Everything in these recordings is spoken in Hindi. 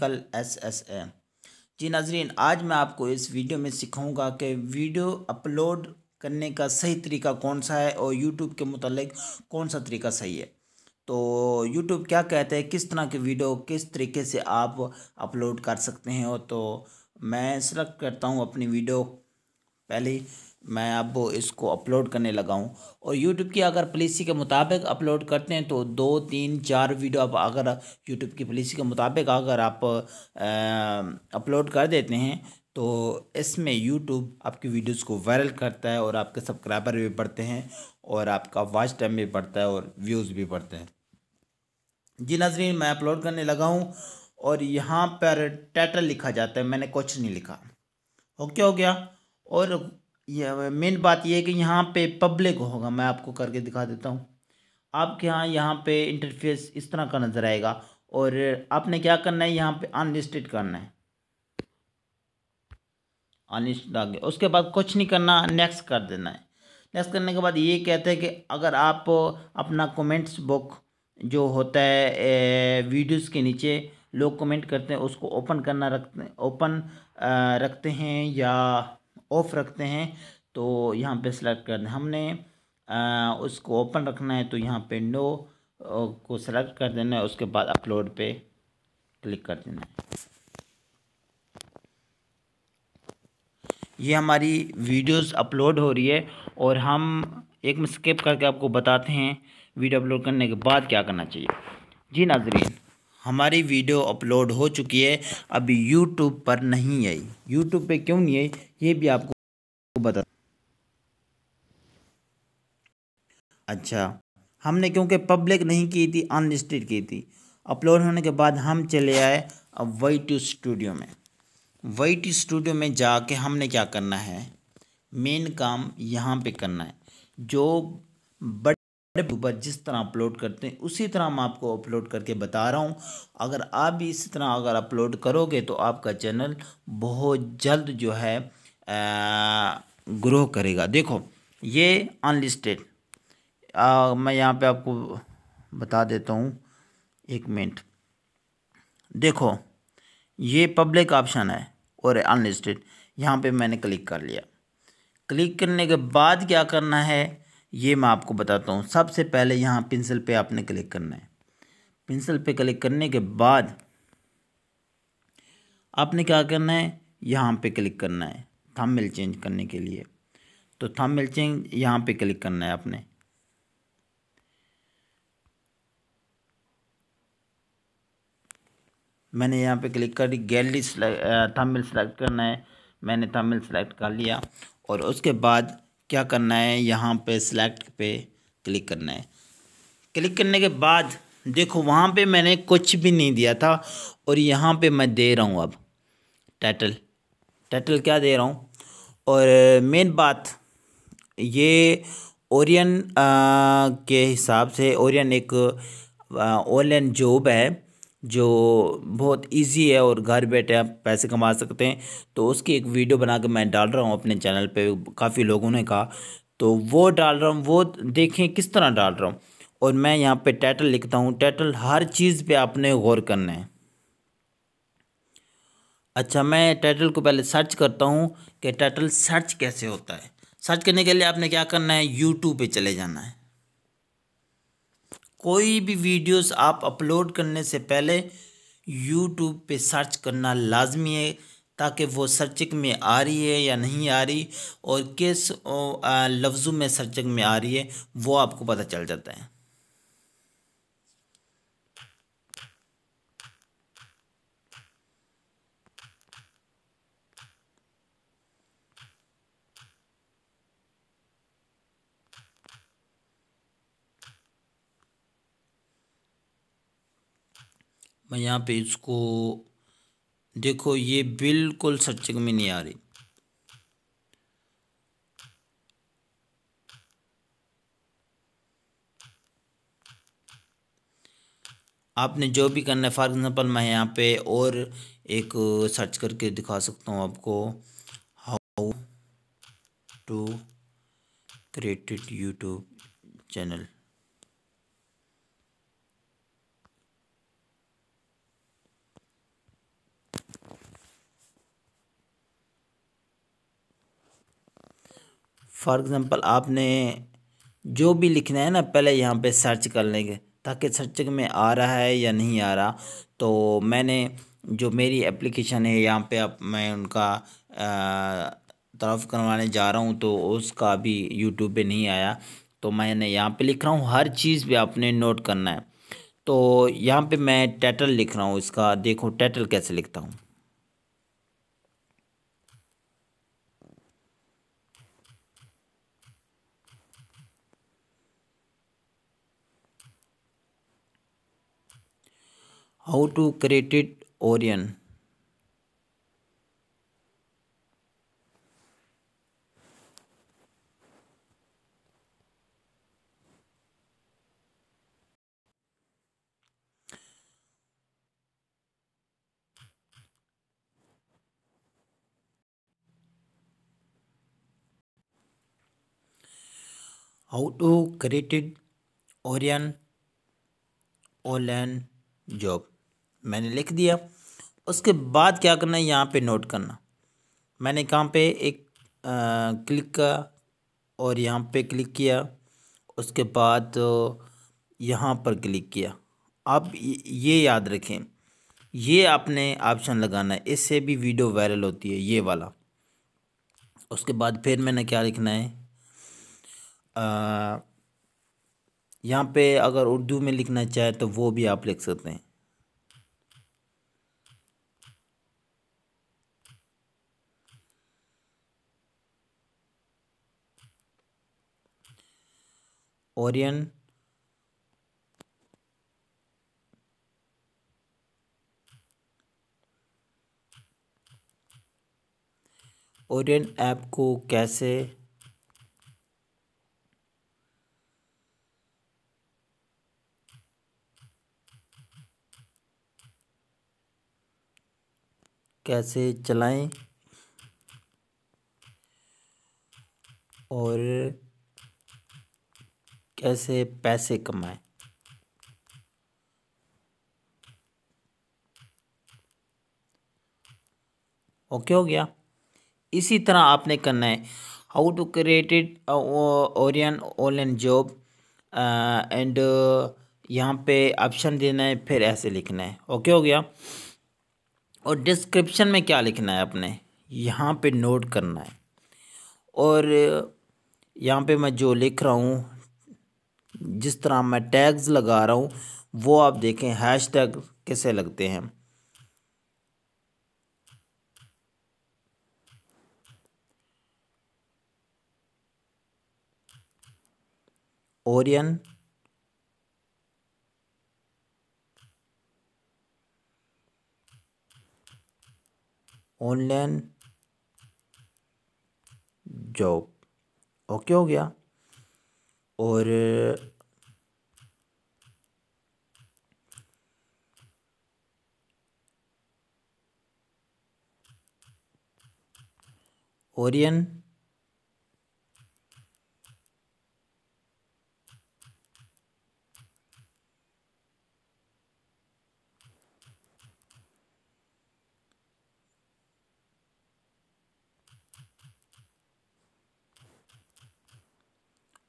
कल एस एस ए जी नाजरीन आज मैं आपको इस वीडियो में सिखाऊंगा कि वीडियो अपलोड करने का सही तरीका कौन सा है और यूट्यूब के मतलब कौन सा तरीका सही है तो यूट्यूब क्या कहते हैं किस तरह के वीडियो किस तरीके से आप अपलोड कर सकते हैं और तो मैं सिलेक्ट करता हूँ अपनी वीडियो पहले मैं अब इसको अपलोड करने लगा हूँ और यूट्यूब की अगर पॉलिसी के मुताबिक अपलोड करते हैं तो दो तीन चार वीडियो आप अगर यूट्यूब की पॉलिसी के मुताबिक अगर आप अपलोड कर देते हैं तो इसमें यूट्यूब आपकी वीडियोस को वायरल करता है और आपके सब्सक्राइबर भी बढ़ते हैं और आपका वॉच टाइम भी बढ़ता है और व्यूज़ भी बढ़ते हैं जी नाजरीन मैं अपलोड करने लगा हूँ और यहाँ पर टाइटल लिखा जाता है मैंने कुछ नहीं लिखा ओके हो गया और यह मेन बात यह है कि यहाँ पे पब्लिक होगा मैं आपको करके दिखा देता हूँ आपके यहाँ यहाँ पे इंटरफेस इस तरह का नज़र आएगा और आपने क्या करना है यहाँ पे अनलिस्टेड करना है अनलिस्टेड आ गया उसके बाद कुछ नहीं करना नेक्स्ट कर देना है नेक्स्ट करने के बाद ये कहते हैं कि अगर आप अपना कमेंट्स बुक जो होता है वीडियोस के नीचे लोग कमेंट करते हैं उसको ओपन करना रखते ओपन रखते हैं या ऑफ रखते हैं तो यहाँ पे कर करना हमने आ, उसको ओपन रखना है तो यहाँ पे नो को सेलेक्ट कर देना है उसके बाद अपलोड पे क्लिक कर देना है ये हमारी वीडियोस अपलोड हो रही है और हम एक में स्किप करके आपको बताते हैं वीडियो अपलोड करने के बाद क्या करना चाहिए जी नाजरीन हमारी वीडियो अपलोड हो चुकी है अभी यूट्यूब पर नहीं आई यूट्यूब पे क्यों नहीं आई ये भी आपको बता अच्छा हमने क्योंकि पब्लिक नहीं की थी अनलिस्टेड की थी अपलोड होने के बाद हम चले आए अब वाई टू स्टूडियो में वाई टू स्टूडियो में जाके हमने क्या करना है मेन काम यहाँ पे करना है जो बट ऊपर जिस तरह अपलोड करते हैं उसी तरह मैं आपको अपलोड करके बता रहा हूँ अगर आप भी इसी तरह अगर अपलोड करोगे तो आपका चैनल बहुत जल्द जो है ग्रो करेगा देखो ये अनलिस्टेड मैं यहाँ पे आपको बता देता हूँ एक मिनट देखो ये पब्लिक ऑप्शन है और अनलिस्टेड यहाँ पे मैंने क्लिक कर लिया क्लिक करने के बाद क्या करना है ये मैं आपको बताता हूँ सबसे पहले यहाँ पेंसिल पे आपने क्लिक करना है पेंसिल पे क्लिक करने के बाद आपने क्या करना है यहाँ पे क्लिक करना है थंबनेल चेंज करने के लिए तो थंबनेल चेंज यहाँ पे क्लिक करना है आपने मैंने यहाँ पे क्लिक कर दी गैलरी थंबनेल सेलेक्ट करना है मैंने थंबनेल सेलेक्ट कर लिया और उसके बाद क्या करना है यहाँ पे सिलेक्ट पे क्लिक करना है क्लिक करने के बाद देखो वहाँ पे मैंने कुछ भी नहीं दिया था और यहाँ पे मैं दे रहा हूँ अब टाइटल टाइटल क्या दे रहा हूँ और मेन बात ये ओरियन के हिसाब से ओरियन एक ऑनलाइन जॉब है जो बहुत इजी है और घर बैठे आप पैसे कमा सकते हैं तो उसकी एक वीडियो बना के मैं डाल रहा हूँ अपने चैनल पे काफ़ी लोगों ने कहा तो वो डाल रहा हूँ वो देखें किस तरह डाल रहा हूँ और मैं यहाँ पे टाइटल लिखता हूँ टाइटल हर चीज़ पे आपने गौर करना है अच्छा मैं टाइटल को पहले सर्च करता हूँ कि टाइटल सर्च कैसे होता है सर्च करने के लिए आपने क्या करना है यूट्यूब पर चले जाना है कोई भी वीडियोस आप अपलोड करने से पहले यूट्यूब पे सर्च करना लाजमी है ताकि वो सर्चिंग में आ रही है या नहीं आ रही और किस लफ्ज़ों में सर्चिंग में आ रही है वो आपको पता चल जाता है मैं यहाँ पे इसको देखो ये बिल्कुल सर्चिंग में नहीं आ रही आपने जो भी करना है फॉर एग्ज़ाम्पल मैं यहाँ पे और एक सर्च करके दिखा सकता हूँ आपको how to created YouTube channel for example आपने जो भी लिखना है ना पहले यहाँ पे सर्च कर लेंगे ताकि सर्च में आ रहा है या नहीं आ रहा तो मैंने जो मेरी एप्लीकेशन है यहाँ पे अब मैं उनका तरफ करवाने जा रहा हूँ तो उसका अभी यूट्यूब पे नहीं आया तो मैंने यहाँ पे लिख रहा हूँ हर चीज़ पे आपने नोट करना है तो यहाँ पे मैं टाइटल लिख रहा हूँ इसका देखो टाइटल कैसे लिखता हूँ हाउ टू क्रिएटेड ओरियन how to create orion online job मैंने लिख दिया उसके बाद क्या करना है यहाँ पे नोट करना मैंने कहाँ पे एक आ, क्लिक का और यहाँ पे क्लिक किया उसके बाद तो यहाँ पर क्लिक किया आप ये याद रखें ये आपने ऑप्शन लगाना है इससे भी वीडियो वायरल होती है ये वाला उसके बाद फिर मैंने क्या लिखना है यहाँ पे अगर उर्दू में लिखना चाहे तो वो भी आप लिख सकते हैं ओरियन ओरियन ऐप को कैसे कैसे चलाएं और कैसे पैसे कमाएं ओके हो गया इसी तरह आपने करना है हाउ टू क्रिएटेड ओरियन ऑनलाइन जॉब एंड यहाँ पे ऑप्शन देना है फिर ऐसे लिखना है ओके हो गया और डिस्क्रिप्शन में क्या लिखना है आपने यहाँ पे नोट करना है और यहाँ पे मैं जो लिख रहा हूँ जिस तरह मैं टैग्स लगा रहा हूँ वो आप देखें हैश टैग कैसे लगते हैं ओरियन ऑनलाइन जॉब ओके हो गया और ओरियन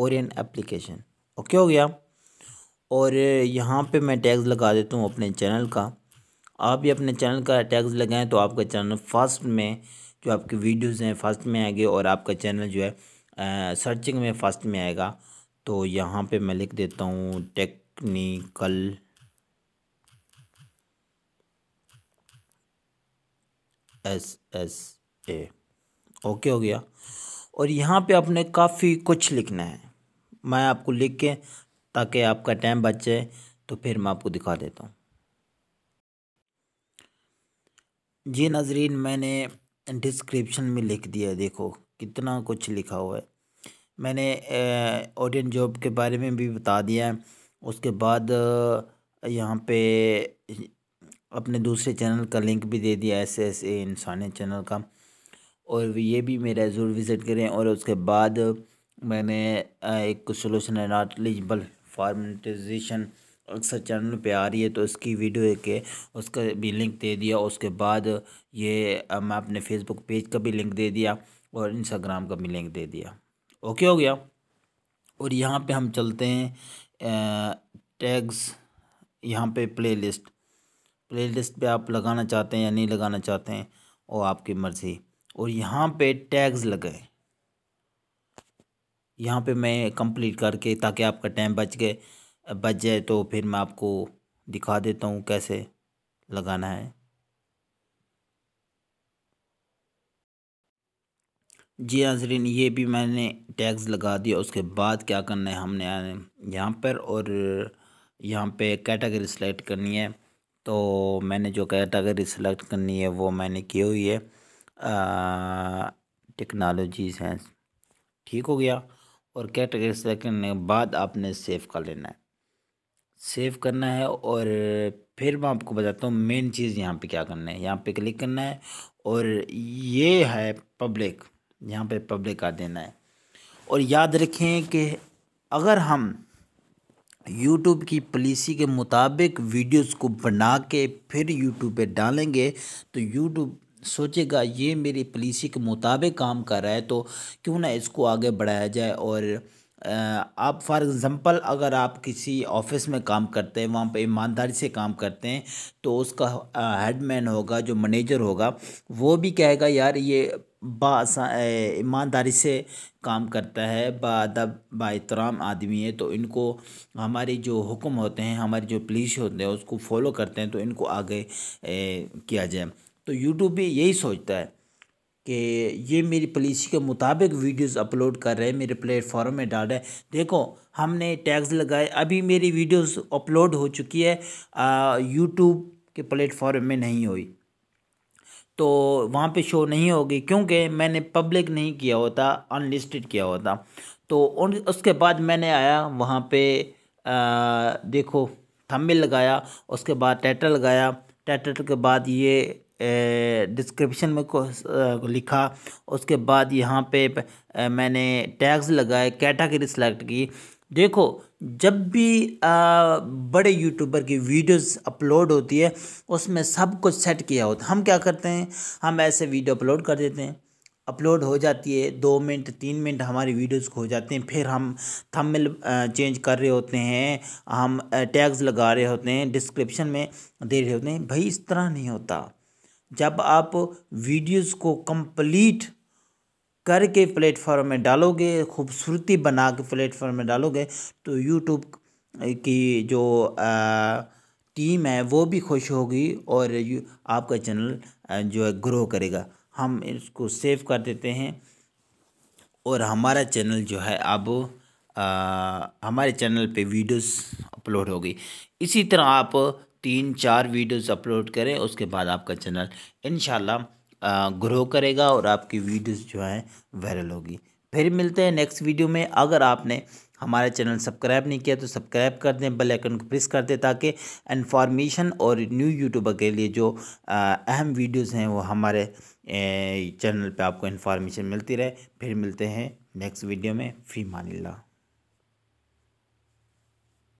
और एप्लीकेशन ओके हो गया और यहाँ पे मैं टैग्स लगा देता हूँ अपने चैनल का आप भी अपने चैनल का टैग्स लगाएं तो आपका चैनल फर्स्ट में जो आपके वीडियोस हैं फर्स्ट में आएंगे और आपका चैनल जो है आ, सर्चिंग में फर्स्ट में आएगा तो यहाँ पे मैं लिख देता हूँ technical S S A okay हो गया और यहाँ पे आपने काफ़ी कुछ लिखना है मैं आपको लिख के ताकि आपका टाइम बच जाए तो फिर मैं आपको दिखा देता हूँ जी नाजरीन मैंने डिस्क्रिप्शन में लिख दिया देखो कितना कुछ लिखा हुआ है मैंने ऑडियन जॉब के बारे में भी बता दिया है उसके बाद यहाँ पे अपने दूसरे चैनल का लिंक भी दे दिया एस एस ए इंसानी चैनल का और ये भी मेरा ज़रूर विज़िट करें और उसके बाद मैंने एक सोल्यूशन है नॉट एलिजिबल फार्मेटाइजेशन अक्सर चैनल पे आ रही है तो उसकी वीडियो के उसका भी लिंक दे दिया उसके बाद ये मैं अपने फेसबुक पेज का भी लिंक दे दिया और इंस्टाग्राम का भी लिंक दे दिया ओके हो गया और यहाँ पे हम चलते हैं टैग्स यहाँ पे प्लेलिस्ट प्लेलिस्ट पे आप लगाना चाहते हैं या नहीं लगाना चाहते हैं वो आपकी मर्ज़ी और यहाँ पे टैग्स लगाएं यहाँ पे मैं कंप्लीट करके ताकि आपका टाइम बच गए बच जाए तो फिर मैं आपको दिखा देता हूँ कैसे लगाना है जी हाजरीन ये भी मैंने टैग्स लगा दिया उसके बाद क्या करना है हमने यहाँ पर और यहाँ पे कैटेगरी सेलेक्ट करनी है तो मैंने जो कैटेगरी सेलेक्ट करनी है वो मैंने की हुई है टेक्नोलॉजी साइंस ठीक हो गया और कैटेगरी सेलेक्ट करने के बाद आपने सेव कर लेना है सेव करना है और फिर मैं आपको बताता हूँ मेन चीज़ यहाँ पे क्या करना है यहाँ पे क्लिक करना है और ये है पब्लिक यहाँ पे पब्लिक का देना है और याद रखें कि अगर हम यूट्यूब की पॉलिसी के मुताबिक वीडियोस को बना के फिर यूट्यूब पे डालेंगे तो यूट्यूब सोचेगा ये मेरी पॉलिसी के मुताबिक काम कर रहा है तो क्यों ना इसको आगे बढ़ाया जाए और आप फॉर एग्ज़ाम्पल अगर आप किसी ऑफिस में काम करते हैं वहाँ पे ईमानदारी से काम करते हैं तो उसका हेडमैन होगा जो मैनेजर होगा वो भी कहेगा यार ये ईमानदारी से काम करता है बादब बाहतराम आदमी है तो इनको हमारे जो हुक्म होते हैं हमारे जो पुलिस होते हैं उसको फॉलो करते हैं तो इनको आगे ए, किया जाए तो यूट्यूब भी यही सोचता है कि ये मेरी पॉलिसी के मुताबिक वीडियोस अपलोड कर रहे हैं मेरे प्लेटफॉर्म में डाल रहे हैं देखो हमने टैग्स लगाए अभी मेरी वीडियोस अपलोड हो चुकी है यूट्यूब के प्लेटफॉर्म में नहीं हुई तो वहाँ पे शो नहीं होगी क्योंकि मैंने पब्लिक नहीं किया होता अनलिस्टेड किया होता तो उन उसके बाद मैंने आया वहाँ पर देखो थम्बिल लगाया उसके बाद टैटर लगाया टैटर के बाद ये डिस्क्रिप्शन में को लिखा उसके बाद यहाँ पे मैंने टैग्स लगाए कैटागरी सेलेक्ट की देखो जब भी आ, बड़े यूट्यूबर की वीडियोस अपलोड होती है उसमें सब कुछ सेट किया होता है हम क्या करते हैं हम ऐसे वीडियो अपलोड कर देते हैं अपलोड हो जाती है दो मिनट तीन मिनट हमारी वीडियोस हो जाते हैं फिर हम थंबनेल चेंज कर रहे होते हैं हम टैग्स लगा रहे होते हैं डिस्क्रिप्शन में दे रहे होते हैं भाई इस तरह नहीं होता जब आप वीडियोस को कंप्लीट करके प्लेटफॉर्म में डालोगे खूबसूरती बना के प्लेटफॉर्म में डालोगे तो यूट्यूब की जो आ, टीम है वो भी खुश होगी और आपका चैनल जो है ग्रो करेगा हम इसको सेव कर देते हैं और हमारा चैनल जो है अब हमारे चैनल पे वीडियोस अपलोड होगी इसी तरह आप तीन चार वीडियोस अपलोड करें उसके बाद आपका चैनल इन ग्रो करेगा और आपकी वीडियोस जो हैं वायरल होगी फिर मिलते हैं नेक्स्ट वीडियो में अगर आपने हमारे चैनल सब्सक्राइब नहीं किया तो सब्सक्राइब कर दें बेल आइकन को प्रेस कर दें ताकि इन्फॉर्मेशन और न्यू यूट्यूबर के लिए जो अहम वीडियोस हैं वो हमारे चैनल पे आपको इन्फॉर्मेशन मिलती रहे फिर मिलते हैं नेक्स्ट वीडियो में फ़ी मानिल्ला